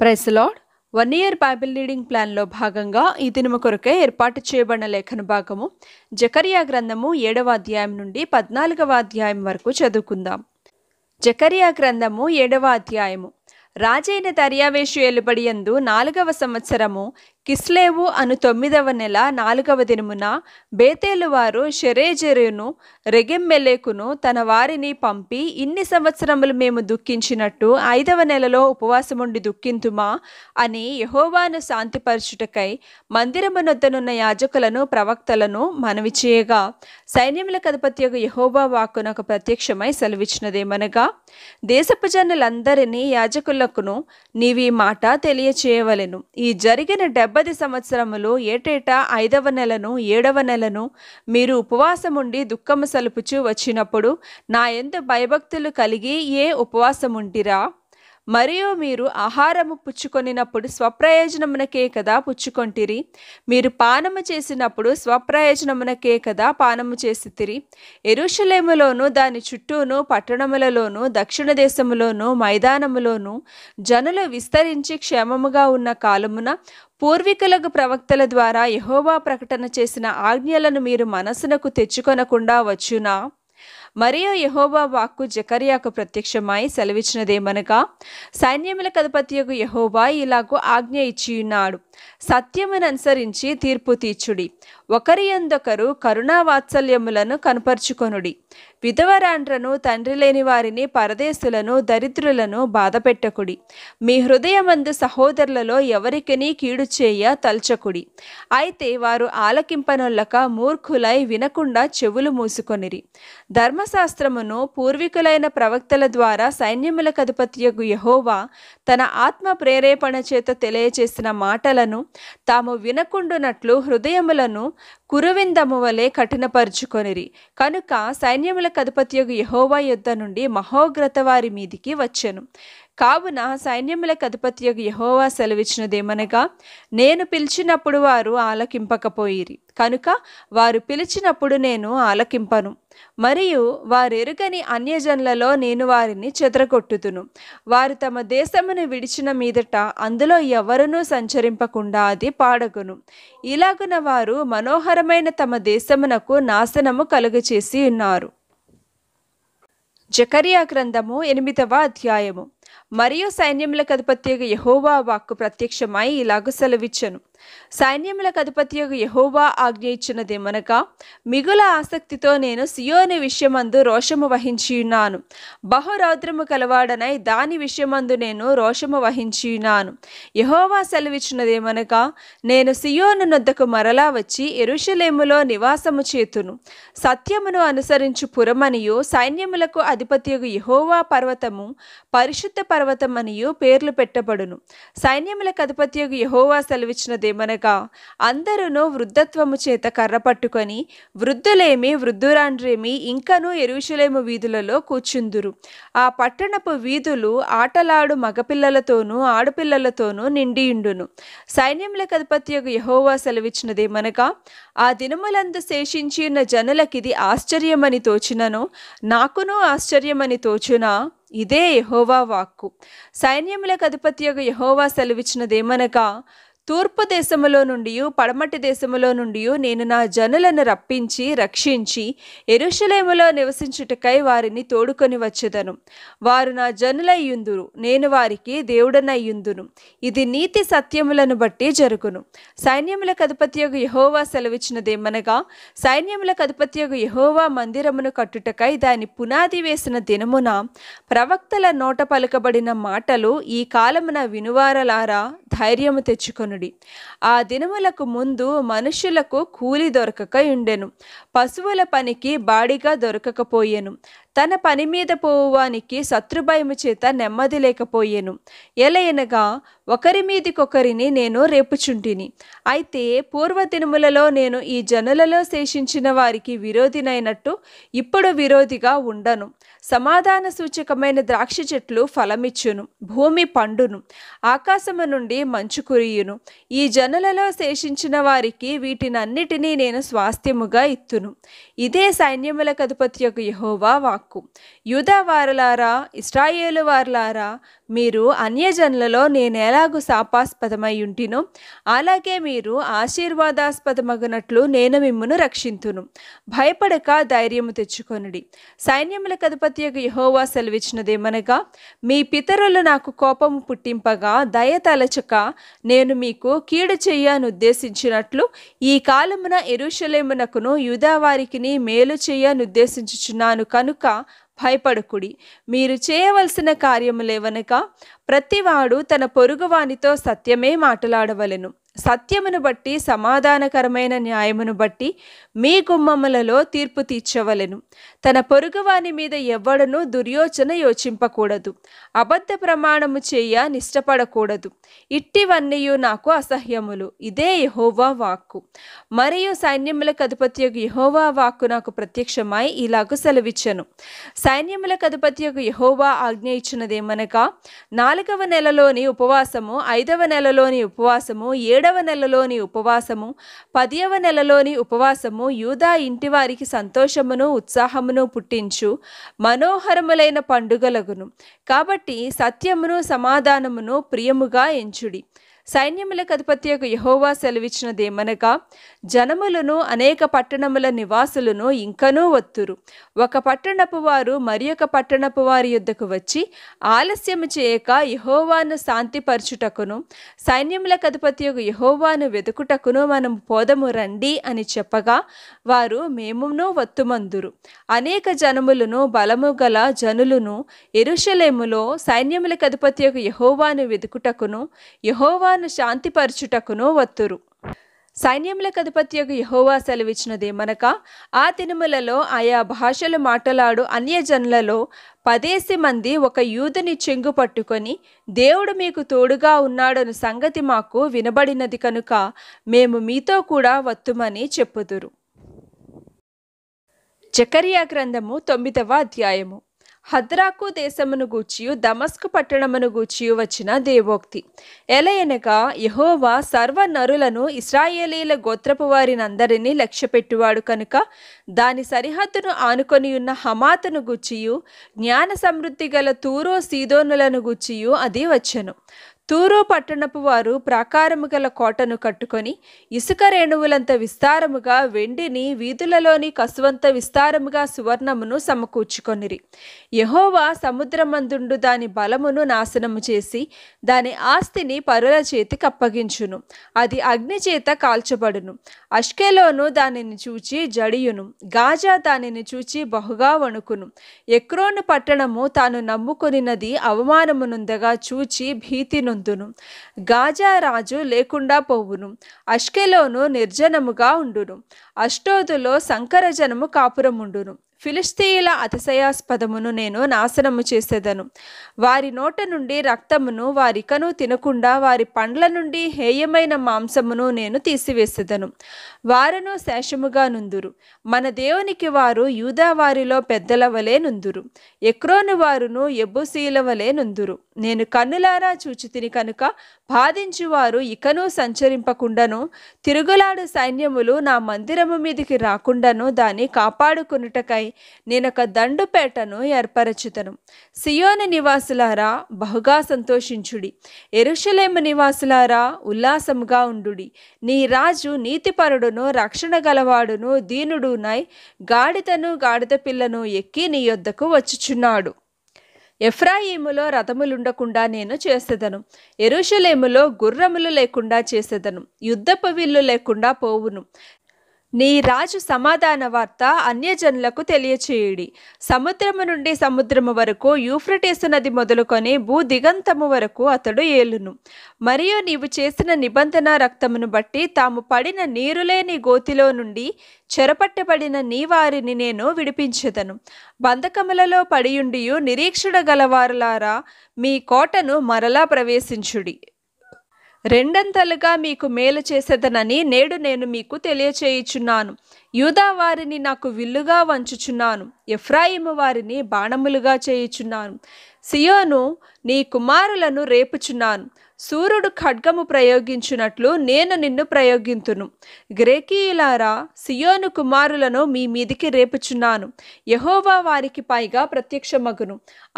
price Lord one year Bible reading ప్లాన్లో భాగంగా ఈ దినము కొరకే ఏర్పాటు చేయబడిన లేఖన భాగము జకరియా గ్రంథము ఏడవ అధ్యాయం నుండి పద్నాలుగవ అధ్యాయం వరకు చదువుకుందాం జకరియా గ్రంథము ఏడవ అధ్యాయము రాజైన దర్యావేషు ఎలుబడియందు నాలుగవ సంవత్సరము కిస్లేవు అను తొమ్మిదవ నెల నాలుగవ దినమున బేతేలువారు షెరేజెరును రెగెమ్మెలేకును తన వారిని పంపి ఇన్ని సంవత్సరములు మేము దుఃఖించినట్టు ఐదవ నెలలో ఉపవాసముండి దుఃఖింతుమా అని యహోవాను శాంతిపరచుటకై మందిరమునొద్దనున్న యాజకులను ప్రవక్తలను మనవి చేయగా సైన్యముల కథపతి యొక్క యహోబా ఒక ప్రత్యక్షమై సెలవిచ్చినదేమనగా దేశపు జనులందరినీ యాజకులకును నీవి మాట తెలియచేయవలెను ఈ జరిగిన డెబ్బ సంపది సంవత్సరములో ఏటేటా ఐదవ నెలను ఏడవ నెలను మీరు ఉపవాసముండి దుఃఖము సలుపుచు వచ్చినప్పుడు నా ఎంత భయభక్తులు కలిగి ఏ ఉపవాసముంటిరా మరియు మీరు ఆహారము పుచ్చుకొనినప్పుడు స్వప్రయోజనమునకే కదా పుచ్చుకొంటిరి మీరు పానము చేసినప్పుడు స్వప్రయోజనమునకే కదా పానము చేసి తిరి ఎరుషలేములోను దాని చుట్టూను పట్టణములలోను దక్షిణ దేశములోను మైదానములోను జనులు విస్తరించి క్షేమముగా ఉన్న కాలమున పూర్వీకులకు ప్రవక్తల ద్వారా యహోవా ప్రకటన చేసిన ఆజ్ఞలను మీరు మనసునకు తెచ్చుకొనకుండా వచ్చునా మరియు యహోబా వాక్కు జకర్యాకు ప్రత్యక్షమై సెలవిచ్చినదేమనగా సైన్యముల కథపతియకు యహోబా ఇలాగు ఆజ్ఞ ఇచ్చియున్నాడు సత్యమును అనుసరించి తీర్పు తీర్చుడి ఒకరి ఎందొకరు కరుణా వాత్సల్యములను కనపరుచుకొనుడి విధవరాండ్రను తండ్రి లేని వారిని పరదేశులను దరిద్రులను బాధపెట్టకుడి మీ హృదయమందు సహోదరులలో ఎవరికని కీడు చేయ తలచకుడి అయితే వారు ఆలకింపనొల్లక మూర్ఖులై వినకుండా చెవులు మూసుకొనిరి ధర్మ ధర్మశాస్త్రమును పూర్వీకులైన ప్రవక్తల ద్వారా సైన్యముల కధిపత్యగు యహోవా తన ఆత్మ ప్రేరేపణ చేత తెలియచేసిన మాటలను తాము వినకుండునట్లు హృదయములను కురువిందము వలె కఠినపరుచుకొనిరి కనుక సైన్యముల కధిపత్యగు యహోవా యుద్ధ నుండి మహోగ్రత వారి మీదికి వచ్చెను కావున సైన్యములకు అధిపతియకు యహోవా సెలవిచ్చినదేమనగా నేను పిలిచినప్పుడు వారు ఆలకింపకపోయిరి కనుక వారు పిలిచినప్పుడు నేను ఆలకింపను మరియు వారెరుగని అన్యజనులలో నేను వారిని చెదరగొట్టుదును వారు తమ దేశమును విడిచిన మీదట అందులో ఎవరునూ సంచరింపకుండా అది పాడగును ఇలాగున వారు మనోహరమైన తమ దేశమునకు నాశనము కలుగచేసి ఉన్నారు జకరియా గ్రంథము ఎనిమిదవ అధ్యాయము మరియు సైన్యములకు అధిపత్యగు యహోవా వాక్కు ప్రత్యక్షమై ఇలాగ సెలవిచ్చను సైన్యములకు అధిపత్యగు యహోవా ఆజ్ఞ ఇచ్చినదేమనగా మిగుల ఆసక్తితో నేను సియోని విషయమందు రోషము వహించియున్నాను బహురౌద్రము కలవాడనై దాని విషయమందు నేను రోషము వహించియున్నాను యహోవా సెలవిచ్చినదేమనగా నేను సియోను నొద్దకు మరలా వచ్చి ఎరుషలేములో నివాసము చేతును సత్యమును అనుసరించు పురమనియు సైన్యములకు అధిపత్యగు యహోవా పర్వతము పరిశుద్ధ పర్వతం అనియు పేర్లు పెట్టబడును సైన్యముల కథపత్యకు యహోవా సెలవిచ్చినదేమనగా అందరూ వృద్ధత్వము చేత కర్ర పట్టుకొని వృద్ధులేమి వృద్ధురాండ్రేమి ఇంకనూ ఎరుషులేము వీధులలో కూర్చుందురు ఆ పట్టణపు వీధులు ఆటలాడు మగపిల్లలతోనూ ఆడపిల్లలతోనూ నిండియుండును సైన్యముల కథపత్యకు యహోవా సెలవిచ్చినదేమనగా ఆ దినములందు శేషించిన జనులకిది ఆశ్చర్యమని తోచినను నాకునూ ఆశ్చర్యమని తోచునా ఇదే యహోవా వాక్కు సైన్యములకు అధిపతి యొక్క యహోవా సెలవిచ్చినదేమనగా తూర్పు దేశములో నుండి పడమటి దేశములో నుండి నేను నా జనులను రప్పించి రక్షించి ఎరుషలేములో నివసించుటకై వారిని తోడుకొని వచ్చేదను వారు నా జనులయ్యుందురు నేను వారికి దేవుడనయ్యుందును ఇది నీతి సత్యములను బట్టి జరుగును సైన్యముల కధిపత్యగు యహోవా సెలవిచ్చినదేమనగా సైన్యముల కధిపత్యగు యహోవా మందిరమును కట్టుటకై దాని పునాది వేసిన దినమున ప్రవక్తల నోట పలుకబడిన మాటలు ఈ కాలమున వినువారలారా ధైర్యము తెచ్చుకొను కుమారుడి ఆ దినములకు ముందు మనుషులకు కూలి దొరకక ఉండెను పశువుల పనికి బాడిగా దొరకకపోయెను తన పని మీద పోవువానికి శత్రుభయము చేత నెమ్మది లేకపోయెను ఎలయనగా ఒకరి మీదికొకరిని నేను రేపుచుంటిని అయితే పూర్వదినములలో నేను ఈ జనులలో శేషించిన వారికి విరోధినైనట్టు ఇప్పుడు విరోధిగా ఉండను సమాధాన సూచకమైన ద్రాక్ష చెట్లు ఫలమిచ్చును భూమి పండును ఆకాశము నుండి మంచు కురియును ఈ జనులలో శేషించిన వారికి వీటినన్నిటినీ నేను స్వాస్థ్యముగా ఇత్తును ఇదే సైన్యముల కధిపతి యొక్క యహోవా వాక్కు వారలారా ఇస్రాయేలు వారలారా మీరు అన్యజనులలో నేను శాపాస్పదమై ఉంటినో అలాగే మీరు ఆశీర్వాదాస్పదమగినట్లు నేను మిమ్మను రక్షింతును భయపడక ధైర్యము తెచ్చుకొనుడి సైన్యముల కధిపతి సేనాధిపత్యకు యహోవా సెలవిచ్చినదేమనగా మీ పితరులు నాకు కోపము పుట్టింపగా దయతలచక నేను మీకు కీడు చేయనుద్దేశించినట్లు ఈ కాలమున ఎరుషలేమునకును యూదావారికి మేలు చేయనుద్దేశించుచున్నాను కనుక భయపడకుడి మీరు చేయవలసిన కార్యములేవనక ప్రతివాడు తన పొరుగువానితో సత్యమే మాట్లాడవలను సత్యమును బట్టి సమాధానకరమైన న్యాయమును బట్టి మీ గుమ్మములలో తీర్పు తీర్చవలెను తన పొరుగువాని మీద ఎవ్వడనూ దుర్యోచన యోచింపకూడదు అబద్ధ ప్రమాణము చేయ నిష్టపడకూడదు ఇట్టివన్నీయు నాకు అసహ్యములు ఇదే యహోవా వాక్కు మరియు సైన్యముల అధిపతి యొక్క యహోవా వాక్కు నాకు ప్రత్యక్షమై ఇలాగ సెలవిచ్చను సైన్యముల అధిపతి యొక్క యహోవా ఆజ్ఞ ఇచ్చినదేమనగా నాలుగవ నెలలోని ఉపవాసము ఐదవ నెలలోని ఉపవాసము ఏడవ నెలలోని ఉపవాసము పదియవ నెలలోని ఉపవాసము యూదా ఇంటివారికి సంతోషమును ఉత్సాహము సత్యమును పుట్టించు మనోహరములైన పండుగలగును కాబట్టి సత్యమును సమాధానమును ప్రియముగా ఎంచుడి సైన్యములకు యొక్క యహోవా సెలవిచ్చినదేమనగా జనములను అనేక పట్టణముల నివాసులను ఇంకనూ వత్తురు ఒక పట్టణపు వారు మరి ఒక పట్టణపు వారి యుద్ధకు వచ్చి ఆలస్యము చేయక యహోవాను శాంతిపరచుటకును సైన్యములకు యొక్క యహోవాను వెతుకుటకును మనం పోదము రండి అని చెప్పగా వారు మేమును వత్తుమందురు అనేక జనములను బలము గల జనులను ఎరుషలేములో సైన్యములకు యొక్క యహోవాను వెతుకుటకును యహోవా ప్రజలను శాంతిపరచుటకును వత్తురు సైన్యములకు అధిపత్యకు యహోవా సెలవిచ్చినదేమనక ఆ తినుములలో ఆయా భాషలు మాటలాడు అన్యజనులలో పదేసి మంది ఒక యూదుని చెంగు పట్టుకొని దేవుడు మీకు తోడుగా ఉన్నాడని సంగతి మాకు వినబడినది కనుక మేము మీతో కూడా వత్తుమని చెప్పుదురు చకరియా గ్రంథము తొమ్మిదవ అధ్యాయము హద్రాకు దేశమును గూర్చియు దమస్కు పట్టణమును గూచియు వచ్చిన దేవోక్తి ఎలయనగా యహోవా సర్వ నరులను ఇస్రాయేలీల గోత్రపు వారినందరినీ లక్ష్యపెట్టువాడు కనుక దాని సరిహద్దును ఆనుకొని ఉన్న హమాతను గూర్చియు జ్ఞాన సమృద్ధి గల తూరో సీదోనులను గూర్చియు అది వచ్చను తూరు పట్టణపు వారు ప్రాకారము గల కోటను కట్టుకొని ఇసుక రేణువులంత విస్తారముగా వెండిని వీధులలోని కసువంత విస్తారముగా సువర్ణమును సమకూర్చుకొనిరి యహోవా సముద్రమందుండు దాని బలమును నాశనము చేసి దాని ఆస్తిని పరుల చేతికి అప్పగించును అది అగ్ని చేత కాల్చబడును అష్కెలోను దానిని చూచి జడియును గాజా దానిని చూచి బహుగా వణుకును ఎక్రోను పట్టణము తాను నమ్ముకొనినది అవమానమునుందగా చూచి భీతిను పొందును గాజా రాజు లేకుండా పోవును అష్కెలోను నిర్జనముగా ఉండును అష్టోదులో సంకరజనము కాపురముండును ఫిలిస్తీయుల అతిశయాస్పదమును నేను నాశనము చేసేదను వారి నోట నుండి రక్తమును వారికను తినకుండా వారి పండ్ల నుండి హేయమైన మాంసమును నేను తీసివేసేదను వారను శేషముగా నుందురు మన దేవునికి వారు యూదావారిలో పెద్దల వలె నుందురు ఎక్రోను వారును ఎబ్బుసీల వలె నుందురు నేను కన్నులారా చూచితిని కనుక బాధించువారు ఇకను సంచరింపకుండాను తిరుగులాడు సైన్యములు నా మందిరము మీదికి రాకుండాను దాన్ని కాపాడుకునుటకై నేనొక దండుపేటను ఏర్పరచుతను సియోని నివాసులారా బహుగా సంతోషించుడి ఎరుషలేము నివాసులారా ఉల్లాసముగా ఉండుడి నీ రాజు నీతిపరుడును రక్షణ గలవాడును దీనుడునై గాడితను గాడిద పిల్లను ఎక్కి నీ యొద్దకు వచ్చుచున్నాడు ఎఫ్రాయిములో రథములుండకుండా నేను చేసేదను ఎరుషలేములో గుర్రములు లేకుండా చేసేదను యుద్ధపు విల్లు లేకుండా పోవును నీ రాజు సమాధాన వార్త అన్యజనులకు తెలియచేయుడి సముద్రము నుండి సముద్రము వరకు యూఫ్రటేసు నది మొదలుకొని భూ దిగంతము వరకు అతడు ఏలును మరియు నీవు చేసిన నిబంధన రక్తమును బట్టి తాము పడిన నీరులేని గోతిలో నుండి చెరపట్టబడిన నీ వారిని నేను విడిపించదను బంధకములలో పడియుండియు నిరీక్షణ గలవారులారా మీ కోటను మరలా ప్రవేశించుడి రెండంతలుగా మీకు మేలు చేసేదనని నేడు నేను మీకు తెలియచేయుచున్నాను యూదా వారిని నాకు విల్లుగా వంచుచున్నాను ఎఫ్రాయిము వారిని బాణములుగా చేయుచున్నాను సియోను నీ కుమారులను రేపుచున్నాను సూర్యుడు ఖడ్గము ప్రయోగించినట్లు నేను నిన్ను ప్రయోగింతును గ్రేకీయులారా సియోను కుమారులను మీ మీదికి రేపుచున్నాను యహోవా వారికి పైగా ప్రత్యక్షమగును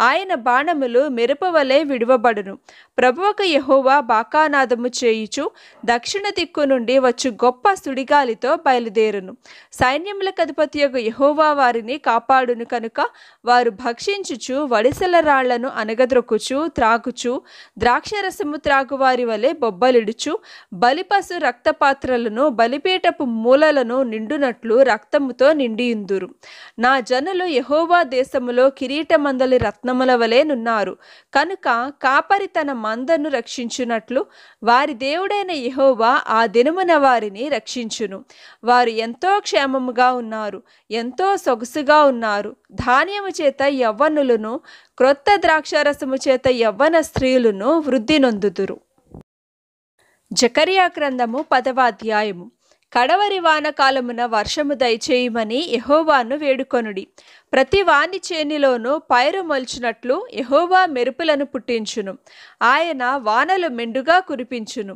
ఆయన బాణములు మెరుపవలే విడువబడును ప్రభువక యహోవా బాకానాదము చేయుచు దక్షిణ దిక్కు నుండి వచ్చు గొప్ప సుడిగాలితో బయలుదేరును సైన్యముల కధిపతి యొక్క యహోవా వారిని కాపాడును కనుక వారు భక్షించుచు వడిసెల రాళ్లను అనగద్రొక్కుచు త్రాగుచు ద్రాక్షరసము త్రాగువారి వలె బొబ్బలిడుచు బలిపశు రక్తపాత్రలను బలిపీటపు మూలలను నిండునట్లు రక్తముతో నిండియుందురు నా జనులు యహోవా దేశములో కిరీటమందలి రత్నముల వలెనున్నారు కనుక కాపరి తన మందను రక్షించునట్లు వారి దేవుడైన యహోవా ఆ దినమున వారిని రక్షించును వారు ఎంతో క్షేమముగా ఉన్నారు ఎంతో సొగసుగా ఉన్నారు ధాన్యము చేత యవ్వనులను క్రొత్త ద్రాక్షారసము చేత యవ్వన స్త్రీలను వృద్ధి నొందుదురు జకరియా గ్రంథము పదవాధ్యాయము అధ్యాయము కడవరి వానకాలమున వర్షము దయచేయమని యహోవాను వేడుకొనుడి ప్రతి వాని చేనిలోనూ పైరు మొల్చినట్లు యహోవా మెరుపులను పుట్టించును ఆయన వానలు మెండుగా కురిపించును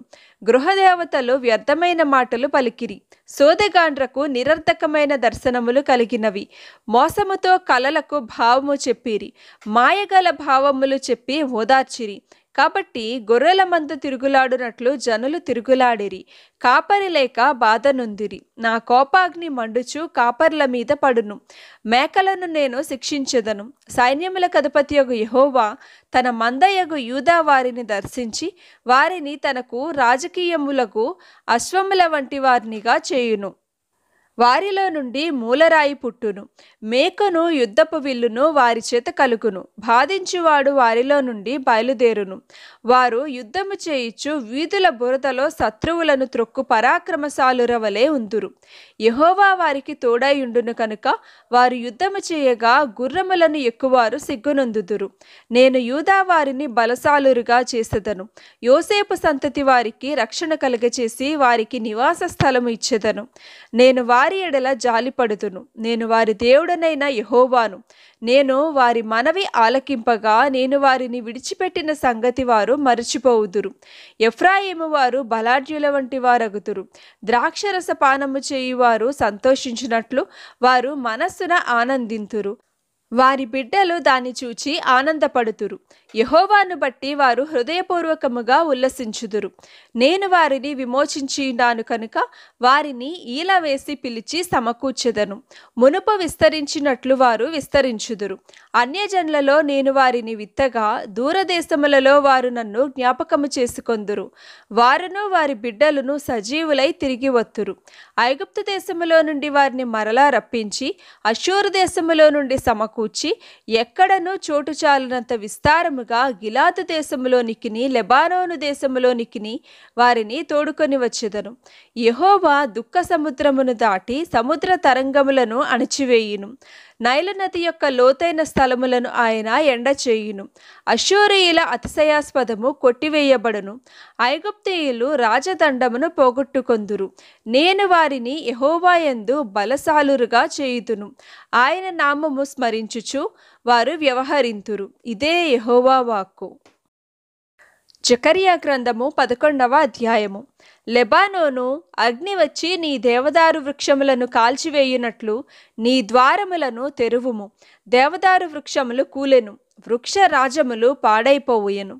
గృహదేవతలు వ్యర్థమైన మాటలు పలికిరి సోదగాండ్రకు నిరర్ధకమైన దర్శనములు కలిగినవి మోసముతో కలలకు భావము చెప్పిరి మాయగల భావములు చెప్పి ఓదార్చిరి కాబట్టి గొర్రెల మందు తిరుగులాడునట్లు జనులు తిరుగులాడిరి కాపరి లేక బాధనుందిరి నా కోపాగ్ని మండుచు కాపర్ల మీద పడును మేకలను నేను శిక్షించదను సైన్యముల కథపతి యొక్క యహోవా తన మందయగు యూదా వారిని దర్శించి వారిని తనకు రాజకీయములకు అశ్వముల వంటి వారినిగా చేయును వారిలో నుండి మూలరాయి పుట్టును మేకను యుద్ధపు విల్లును వారి చేత కలుగును బాధించువాడు వారిలో నుండి బయలుదేరును వారు యుద్ధము చేయిచ్చు వీధుల బురదలో శత్రువులను త్రొక్కు పరాక్రమశాలురవలే ఉందురు యహోవా వారికి తోడైయుండును కనుక వారు యుద్ధము చేయగా గుర్రములను ఎక్కువారు సిగ్గునందుదురు నేను యూదా వారిని బలశాలురుగా చేసేదను యోసేపు సంతతి వారికి రక్షణ కలుగచేసి వారికి నివాస స్థలము ఇచ్చేదను నేను వారి వారి ఎడల జాలిపడుతును నేను వారి దేవుడనైన యహోవాను నేను వారి మనవి ఆలకింపగా నేను వారిని విడిచిపెట్టిన సంగతి వారు మరచిపోవుదురు ఎఫ్రాయిము వారు బలాఢ్యుల వంటి వారగుతురు ద్రాక్షరస పానము చేయువారు సంతోషించినట్లు వారు మనస్సున ఆనందింతురు వారి బిడ్డలు దాన్ని చూచి ఆనందపడుతురు యహోవాను బట్టి వారు హృదయపూర్వకముగా ఉల్లసించుదురు నేను వారిని విమోచించినాను కనుక వారిని ఈల వేసి పిలిచి సమకూర్చెదను మునుపు విస్తరించినట్లు వారు విస్తరించుదురు అన్యజనులలో నేను వారిని విత్తగా దూరదేశములలో వారు నన్ను జ్ఞాపకము చేసుకొందురు వారును వారి బిడ్డలను సజీవులై తిరిగి వత్తురు ఐగుప్తు దేశములో నుండి వారిని మరలా రప్పించి అశూరు దేశములో నుండి సమకూ సమకూర్చి ఎక్కడనూ చోటు చాలినంత విస్తారముగా గిలాదు దేశములోనికిని లెబానోను దేశములోనికిని వారిని తోడుకొని వచ్చేదను యహోవా దుఃఖ సముద్రమును దాటి సముద్ర తరంగములను అణచివేయును నైలు నది యొక్క లోతైన స్థలములను ఆయన ఎండ చేయును అశూరియుల అతిశయాస్పదము కొట్టివేయబడును ఐగుప్తీయులు రాజదండమును పోగొట్టుకొందురు నేను వారిని యహోవాయందు బలసాలురుగా చేయుదును ఆయన నామము స్మరించుచు వారు వ్యవహరింతురు ఇదే యహోవా వాక్కు జకరియా గ్రంథము పదకొండవ అధ్యాయము లెబానోను అగ్ని వచ్చి నీ దేవదారు వృక్షములను కాల్చివేయునట్లు నీ ద్వారములను తెరువుము దేవదారు వృక్షములు కూలెను వృక్ష రాజములు పాడైపోవుయెను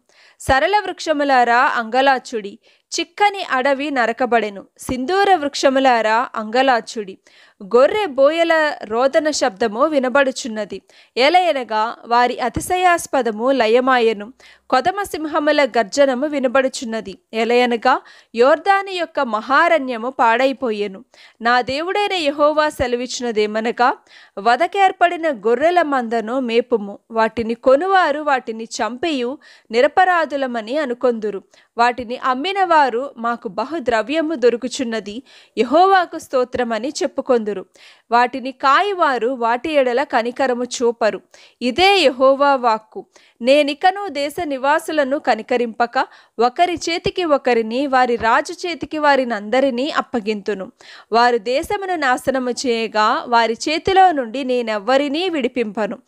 సరళ వృక్షములారా అంగలాచుడి చిక్కని అడవి నరకబడెను సింధూర వృక్షములారా అంగలాచుడి గొర్రె బోయల రోదన శబ్దము వినబడుచున్నది ఎలయనగా వారి అతిశయాస్పదము లయమాయను కొదమ సింహముల గర్జనము వినబడుచున్నది ఎలయనగా యోర్దాని యొక్క మహారణ్యము పాడైపోయెను నా దేవుడైన యహోవా సెలవిచ్చినదేమనగా వదకేర్పడిన గొర్రెల మందను మేపుము వాటిని కొనువారు వాటిని చంపేయు నిరపరాధులమని అనుకొందురు వాటిని అమ్మినవారు మాకు బహుద్రవ్యము దొరుకుచున్నది యహోవాకు స్తోత్రమని చెప్పుకొందు అందురు వాటిని కాయవారు వాటి ఎడల కనికరము చూపరు ఇదే యహోవా వాక్కు నేనికను దేశ నివాసులను కనికరింపక ఒకరి చేతికి ఒకరిని వారి రాజు చేతికి వారిని అందరినీ అప్పగింతును వారు దేశమును నాశనము చేయగా వారి చేతిలో నుండి నేనెవ్వరినీ విడిపింపను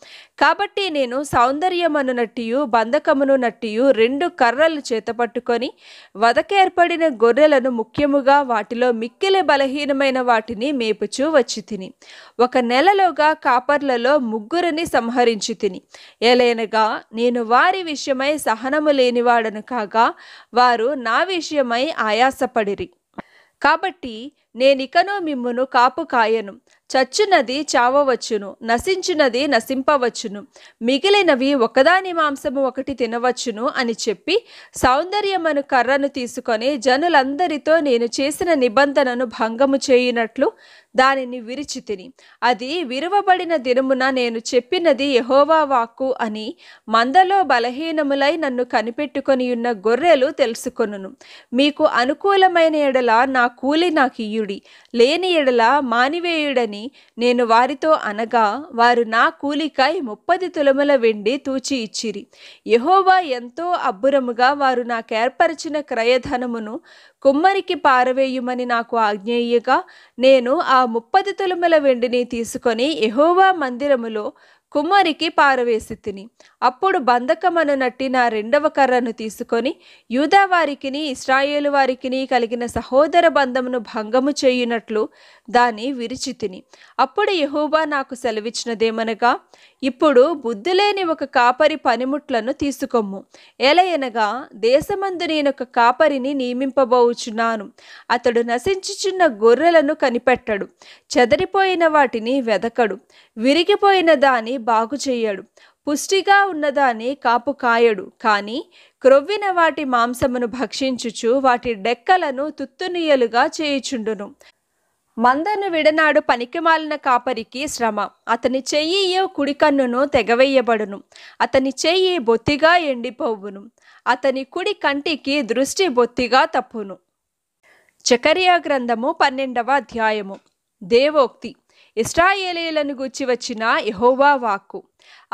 కాబట్టి నేను సౌందర్యమును నట్టియు బంధకమును నట్టియు రెండు కర్రలు చేతపట్టుకొని వదకేర్పడిన గొర్రెలను ముఖ్యముగా వాటిలో మిక్కిలి బలహీనమైన వాటిని మేపుచూ వచ్చి తిని ఒక నెలలోగా కాపర్లలో ముగ్గురిని సంహరించి తిని ఎలైనగా నేను వారి విషయమై సహనము లేనివాడను కాగా వారు నా విషయమై ఆయాసపడిరి కాబట్టి నేనికను మిమ్మును కాపు కాయను చచ్చునది చావవచ్చును నశించినది నశింపవచ్చును మిగిలినవి ఒకదాని మాంసము ఒకటి తినవచ్చును అని చెప్పి సౌందర్యమను కర్రను తీసుకొని జనులందరితో నేను చేసిన నిబంధనను భంగము చేయునట్లు దానిని విరిచి తిని అది విరువబడిన దినమున నేను చెప్పినది యహోవా వాక్కు అని మందలో బలహీనములై నన్ను కనిపెట్టుకొని ఉన్న గొర్రెలు తెలుసుకొనును మీకు అనుకూలమైన ఎడల నా కూలి నాకు లేని ఎడల మానివేయుడని అని నేను వారితో అనగా వారు నా కూలికాయ ముప్పది తులముల వెండి తూచి ఇచ్చిరి యహోవా ఎంతో అబ్బురముగా వారు నాకేర్పరిచిన క్రయధనమును కుమ్మరికి పారవేయుమని నాకు ఆజ్ఞేయగా నేను ఆ ముప్పది తులముల వెండిని తీసుకొని యహోవా మందిరములో కుమ్మరికి పారవేసి తిని అప్పుడు బంధకమను నట్టిన రెండవ కర్రను తీసుకొని యూదా వారికిని ఇస్రాయేలు వారికిని కలిగిన సహోదర బంధమును భంగము చేయునట్లు దాన్ని విరిచి తిని అప్పుడు యహూబా నాకు సెలవిచ్చినదేమనగా ఇప్పుడు బుద్ధులేని ఒక కాపరి పనిముట్లను తీసుకొమ్ము ఎలయనగా దేశమందు నేనొక కాపరిని నియమింపబోచున్నాను అతడు నశించుచున్న గొర్రెలను కనిపెట్టడు చెదరిపోయిన వాటిని వెదకడు విరిగిపోయిన దాని బాగు చేయడు పుష్టిగా ఉన్నదాన్ని కాపు కాయడు కానీ క్రొవ్విన వాటి మాంసమును భక్షించుచు వాటి డెక్కలను తుత్తునీయలుగా చేయుచుండును మందను విడనాడు పనికిమాలిన కాపరికి శ్రమ అతని చెయ్యియో కుడికన్నును తెగవేయబడును అతని చెయ్యి బొత్తిగా ఎండిపోవును అతని కుడి కంటికి దృష్టి బొత్తిగా తప్పును చకరియా గ్రంథము పన్నెండవ అధ్యాయము దేవోక్తి ఇస్రాయేలీలను గూర్చి వచ్చిన యహోవా వాక్కు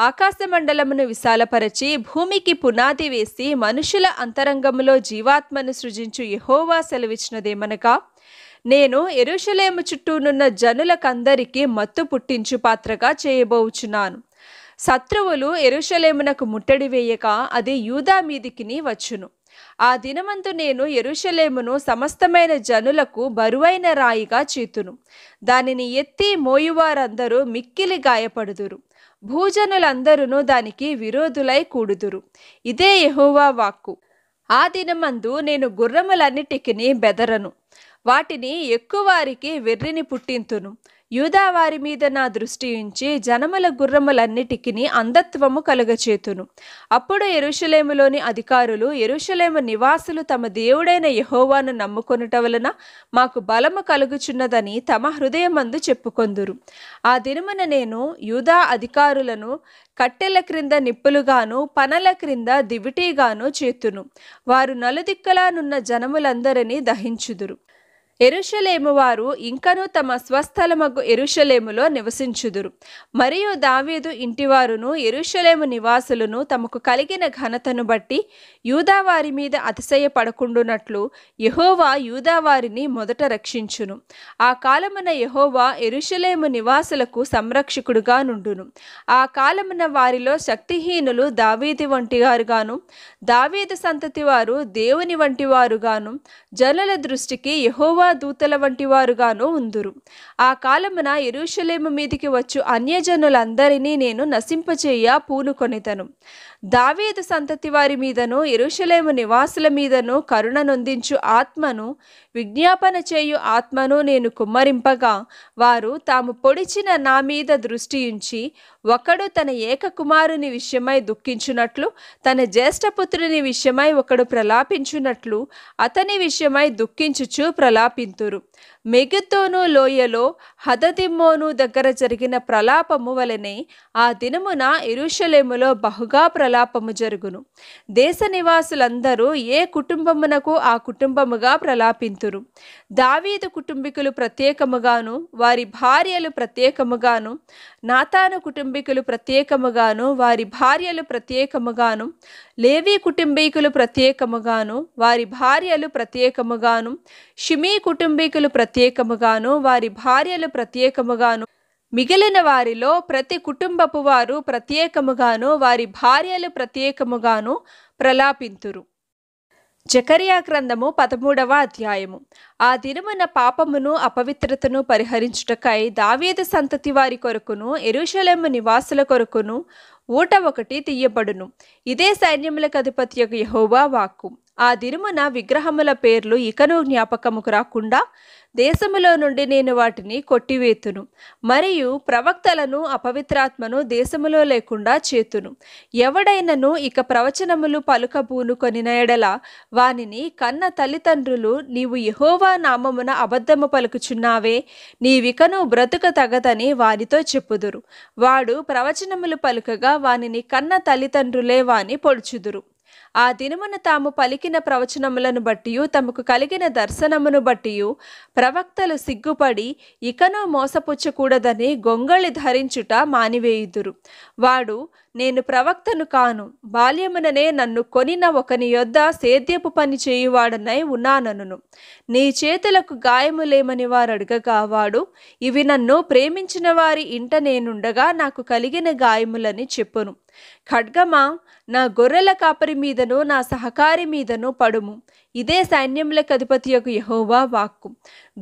ఆకాశ మండలమును విశాలపరచి భూమికి పునాది వేసి మనుషుల అంతరంగములో జీవాత్మను సృజించు యహోవా సెలవిచ్చినదేమనగా నేను ఎరుషలేము చుట్టూనున్న జనులకందరికీ మత్తు పుట్టించు పాత్రగా చేయబోచున్నాను శత్రువులు ఎరుషలేమునకు ముట్టడి వేయక అది యూదా మీదికిని వచ్చును ఆ దినమందు నేను ఎరుషలేమును సమస్తమైన జనులకు బరువైన రాయిగా చీతును దానిని ఎత్తి మోయువారందరూ మిక్కిలి గాయపడుదురు భూజనులందరూ దానికి విరోధులై కూడుదురు ఇదే యహోవా వాక్కు ఆ దినమందు నేను గుర్రములన్నిటికి బెదరను వాటిని ఎక్కువారికి వెర్రిని పుట్టింతును యూదావారి మీద నా దృష్టి ఉంచి జనముల గుర్రములన్నిటికీ అంధత్వము కలుగచేతును అప్పుడు ఎరుషలేములోని అధికారులు ఎరుషలేము నివాసులు తమ దేవుడైన యహోవాను నమ్ముకొనుట వలన మాకు బలము కలుగుచున్నదని తమ హృదయమందు చెప్పుకొందురు ఆ దినమున నేను యూదా అధికారులను కట్టెల క్రింద నిప్పులుగాను పనల క్రింద దివిటీగాను చేతును వారు నలుదిక్కలానున్న జనములందరినీ దహించుదురు ఎరుషలేము వారు ఇంకనూ తమ స్వస్థలమగు ఎరుషలేములో నివసించుదురు మరియు దావీదు ఇంటివారును ఎరుషలేము నివాసులను తమకు కలిగిన ఘనతను బట్టి యూదావారి మీద అతిశయపడకుండునట్లు యహోవా యూదావారిని మొదట రక్షించును ఆ కాలమున యహోవా ఎరుషలేము నివాసులకు సంరక్షకుడుగా నుండును ఆ కాలమున వారిలో శక్తిహీనులు దావీది వంటివారుగాను దావీదు సంతతి వారు దేవుని వంటివారుగాను జనుల దృష్టికి యహోవా యహోవా దూతల వంటి వారుగాను ఉందురు ఆ కాలమున ఎరుషలేము మీదికి వచ్చు అన్యజనులందరినీ నేను నశింపచేయ పూనుకొనితను దావీదు సంతతి వారి మీదను ఎరుషలేము నివాసుల మీదను కరుణనొందించు ఆత్మను విజ్ఞాపన చేయు ఆత్మను నేను కుమ్మరింపగా వారు తాము పొడిచిన నా మీద దృష్టి ఉంచి ఒకడు తన ఏకకుమారుని విషయమై దుఃఖించున్నట్లు తన జ్యేష్ఠపుత్రుని విషయమై ఒకడు ప్రలాపించున్నట్లు అతని విషయమై దుఃఖించుచు ప్రలాపింతురు మెగిద్దోను లోయలో హదదిమ్మోను దగ్గర జరిగిన ప్రలాపము వలనే ఆ దినమున ఇరుషలేములో బహుగా ప్రలాపము జరుగును దేశ నివాసులందరూ ఏ కుటుంబమునకు ఆ కుటుంబముగా ప్రలాపింతురు దావీదు కుటుంబీకులు ప్రత్యేకముగాను వారి భార్యలు ప్రత్యేకముగాను నాతాను కుటుంబీకులు ప్రత్యేకముగాను వారి భార్యలు ప్రత్యేకముగాను లేవి కుటుంబీకులు ప్రత్యేకముగాను వారి భార్యలు ప్రత్యేకముగాను షిమీ కుటుంబీకులు ప్రత్యేకముగాను వారి భార్యలు ప్రత్యేకముగాను మిగిలిన వారిలో ప్రతి కుటుంబపు వారు ప్రత్యేకముగాను వారి భార్యలు ప్రత్యేకముగాను ప్రలాపింతురు జకరియా గ్రంథము పదమూడవ అధ్యాయము ఆ దినమున పాపమును అపవిత్రతను పరిహరించుటకై దావేద సంతతి వారి కొరకును ఎరుషలేము నివాసుల కొరకును ఊట ఒకటి తీయబడును ఇదే సైన్యములకు అధిపతి యొక్క యహోవా వాక్కు ఆ దినమున విగ్రహముల పేర్లు ఇకను జ్ఞాపకముకు రాకుండా దేశములో నుండి నేను వాటిని కొట్టివేతును మరియు ప్రవక్తలను అపవిత్రాత్మను దేశములో లేకుండా చేతును ఎవడైనను ఇక ప్రవచనములు పలుకబూను కొనినయడల వానిని కన్న తల్లిదండ్రులు నీవు యహోవా నామమున అబద్ధము పలుకుచున్నావే నీవికను బ్రతుక తగదని వారితో చెప్పుదురు వాడు ప్రవచనములు పలుకగా వానిని కన్న తల్లిదండ్రులే వాని పొడుచుదురు ఆ దినమున తాము పలికిన ప్రవచనములను బట్టి తమకు కలిగిన దర్శనమును బట్టి ప్రవక్తలు సిగ్గుపడి ఇకనో మోసపుచ్చకూడదని గొంగళి ధరించుట మానివేయుదురు వాడు నేను ప్రవక్తను కాను బాల్యముననే నన్ను కొనిన ఒకని యొద్ద సేద్యపు పని చేయువాడనై ఉన్నానను నీ చేతులకు గాయములేమని వారు అడగగా వాడు ఇవి నన్ను ప్రేమించిన వారి ఇంట నేనుండగా నాకు కలిగిన గాయములని చెప్పును ఖడ్గమా నా గొర్రెల కాపరి మీదను నా సహకారి మీదను పడుము ఇదే సైన్యములకు అధిపతి యొక్క యహోవా వాక్కు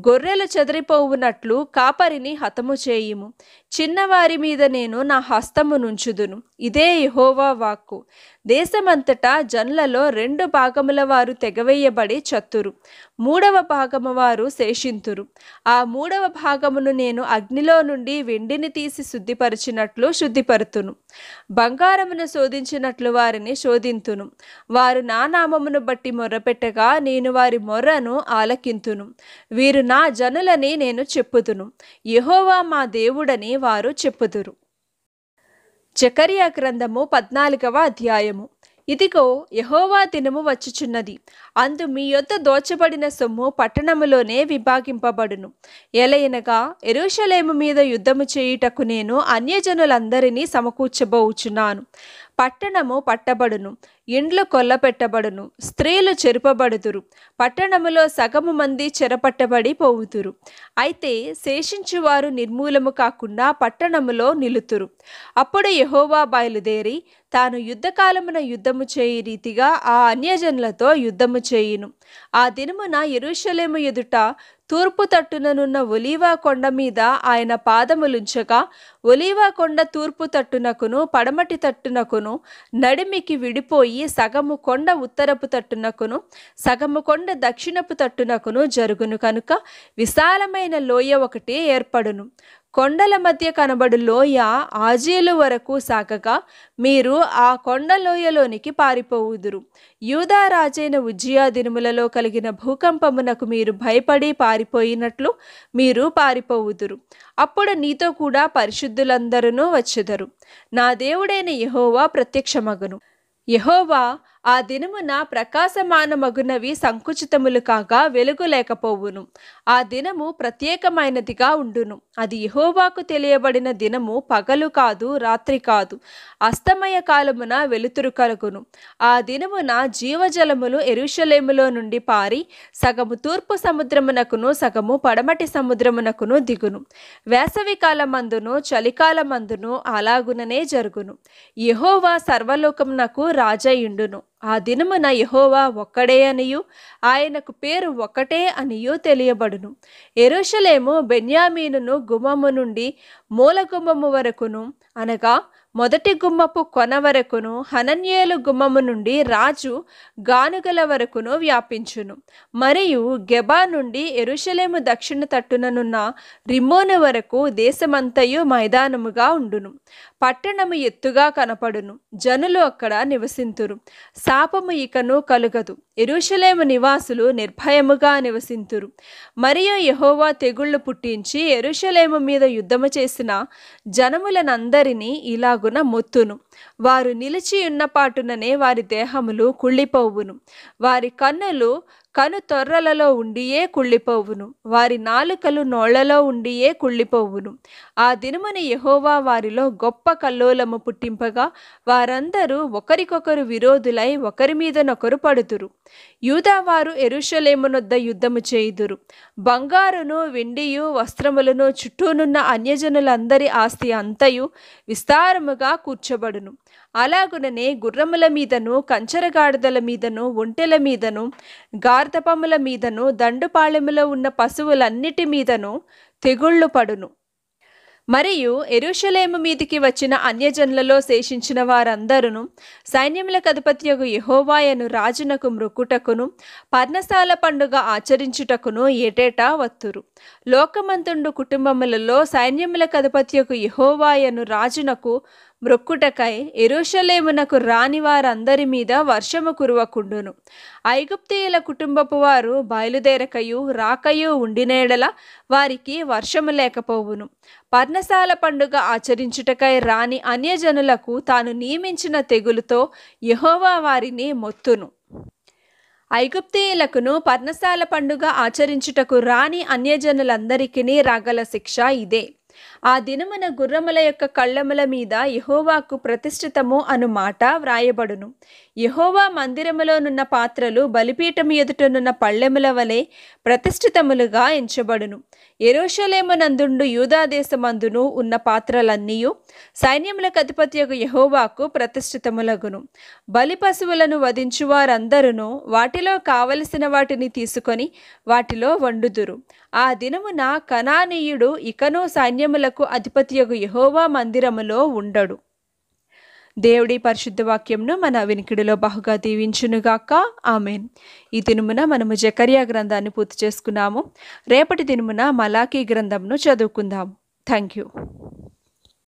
గొర్రెలు చెదిరిపోవునట్లు కాపరిని హతము చేయుము చిన్నవారి మీద నేను నా హస్తము నుంచుదును ఇదే యహోవా వాక్కు దేశమంతటా జనులలో రెండు భాగముల వారు తెగవేయబడి చత్తురు మూడవ భాగము వారు శేషింతురు ఆ మూడవ భాగమును నేను అగ్నిలో నుండి వెండిని తీసి శుద్ధిపరిచినట్లు శుద్ధిపరుతును బంగారమును శోధించినట్లు వారిని శోధింతును వారు నా నామమును బట్టి మొర్రపెట్టగా నేను వారి మొర్రను ఆలకింతును వీరు నా జనులని నేను చెప్పుదును యహోవా మా దేవుడని వారు చెప్పుదురు జకరియా గ్రంథము పద్నాలుగవ అధ్యాయము ఇదిగో యహోవా దినము వచ్చుచున్నది అందు మీ యొద్ద దోచబడిన సొమ్ము పట్టణములోనే విభాగింపబడును ఎలయనగా ఎరుషలేము మీద యుద్ధము చేయుటకు నేను అన్యజనులందరినీ సమకూర్చబోచున్నాను పట్టణము పట్టబడును ఇండ్లు కొల్లపెట్టబడును స్త్రీలు చెరుపబడుతురు పట్టణములో సగము మంది చెరపట్టబడి పోవుతురు అయితే వారు నిర్మూలము కాకుండా పట్టణములో నిలుతురు అప్పుడు యహోవా బయలుదేరి తాను యుద్ధకాలమున యుద్ధము చేయి రీతిగా ఆ అన్యజనులతో యుద్ధము చేయును ఆ దినమున ఎరుషలేము ఎదుట తూర్పు తట్టుననున్న ఒలీవా కొండ మీద ఆయన పాదములుంచగా ఒలీవా కొండ తూర్పు తట్టునకును పడమటి తట్టునకును నడిమికి విడిపోయి పోయి సగము కొండ ఉత్తరపు తట్టునకును సగము కొండ దక్షిణపు తట్టునకును జరుగును కనుక విశాలమైన లోయ ఒకటి ఏర్పడును కొండల మధ్య కనబడు లోయ ఆజీలు వరకు సాగగా మీరు ఆ కొండ లోయలోనికి పారిపోవుదురు యూదారాజైన ఉజ్జియా దినుములలో కలిగిన భూకంపమునకు మీరు భయపడి పారిపోయినట్లు మీరు పారిపోవుదురు అప్పుడు నీతో కూడా పరిశుద్ధులందరూ వచ్చుదరు నా దేవుడైన యహోవా ప్రత్యక్షమగను యహోవా ఆ దినమున ప్రకాశమానమగునవి సంకుచితములు కాగా వెలుగు లేకపోవును ఆ దినము ప్రత్యేకమైనదిగా ఉండును అది యహోవాకు తెలియబడిన దినము పగలు కాదు రాత్రి కాదు అస్తమయ కాలమున వెలుతురు కలుగును ఆ దినమున జీవజలములు ఎరుషలేములో నుండి పారి సగము తూర్పు సముద్రమునకును సగము పడమటి సముద్రమునకును దిగును వేసవి కాలమందును చలికాలమందును అలాగుననే జరుగును యహోవా సర్వలోకమునకు రాజయుండును ఆ దినమున యహోవా ఒక్కడే అనియు ఆయనకు పేరు ఒకటే అనియూ తెలియబడును ఎరుషలేము బెన్యామీనును గుమ్మము నుండి మూల గుమ్మము వరకును అనగా మొదటి గుమ్మపు కొన వరకును హనన్యేలు గుమ్మము నుండి రాజు గానుగల వరకును వ్యాపించును మరియు గెబా నుండి ఎరుషలేము దక్షిణ తట్టుననున్న రిమోను వరకు దేశమంతయు మైదానముగా ఉండును పట్టణము ఎత్తుగా కనపడును జనులు అక్కడ నివసింతురు శాపము ఇకను కలుగదు ఎరుషలేము నివాసులు నిర్భయముగా నివసింతురు మరియు యహోవా తెగుళ్లు పుట్టించి ఎరుషలేము మీద యుద్ధము చేసిన జనములనందరినీ ఇలా ఆత్మయగున మొత్తును వారు నిలిచియున్నపాటుననే వారి దేహములు కుళ్ళిపోవును వారి కన్నులు కను తొర్రలలో ఉండియే కుళ్ళిపోవును వారి నాలుకలు నోళ్లలో ఉండియే కుళ్ళిపోవును ఆ దినుమని యహోవా వారిలో గొప్ప కల్లోలము పుట్టింపగా వారందరూ ఒకరికొకరు విరోధులై ఒకరి మీదనొకరు పడుతురు యూదావారు ఎరుషలేమునొద్ద యుద్ధము చేయుదురు బంగారును వెండియు వస్త్రములను చుట్టూనున్న అన్యజనులందరి ఆస్తి అంతయు విస్తారముగా కూర్చబడును అలాగుననే గుర్రముల మీదను కంచరగాడిదల మీదను ఒంటెల మీదను గార్ధపముల మీదను దండుపాళెములో ఉన్న పశువులన్నిటి మీదను తెగుళ్ళు పడును మరియు ఎరుషలేము మీదికి వచ్చిన అన్యజనులలో శేషించిన వారందరును సైన్యముల కధిపత్యగు యహోవాయను రాజునకు మృక్కుటకును పర్ణశాల పండుగ ఆచరించుటకును ఏటేటా వత్తురు లోకమంతుండు కుటుంబములలో సైన్యముల కధిపత్యకు యహోవాయను రాజునకు మ్రొక్కుటకై ఎరుషలేమునకు రాని వారందరి మీద వర్షము కురువకుండును ఐగుప్తీయుల కుటుంబపు వారు బయలుదేరకయు రాకయు ఉండినేడల వారికి వర్షము లేకపోవును పర్ణశాల పండుగ ఆచరించుటకై రాని అన్యజనులకు తాను నియమించిన తెగులుతో యహోవా వారిని మొత్తును ఐగుప్తీయులకును పర్ణశాల పండుగ ఆచరించుటకు రాని అన్యజనులందరికీ రాగల శిక్ష ఇదే ఆ దినమున గుర్రముల యొక్క కళ్ళముల మీద యహోవాకు ప్రతిష్ఠితము అను మాట వ్రాయబడును యహోవా మందిరములోనున్న పాత్రలు బలిపీఠం ఎదుటనున్న పళ్ళెముల వలె ప్రతిష్ఠితములుగా ఎంచబడును ఎరోషలేమునందుండు యూదాదేశమందును ఉన్న పాత్రలన్నీయు సైన్యములకు కధిపతి యొక్క యహోవాకు ప్రతిష్ఠితములగును బలి పశువులను వధించు వారందరూ వాటిలో కావలసిన వాటిని తీసుకొని వాటిలో వండుదురు ఆ దినమున కనానీయుడు ఇకను సైన్యములకు అధిపతి యొక్క యహోవా మందిరములో ఉండడు దేవుడి పరిశుద్ధ వాక్యంను మన వినికిడిలో బహుగా దీవించునుగాక ఆమెన్ ఈ దినమున మనము జకరియా గ్రంథాన్ని పూర్తి చేసుకున్నాము రేపటి దినమున మలాఖీ గ్రంథంను చదువుకుందాం థ్యాంక్ యూ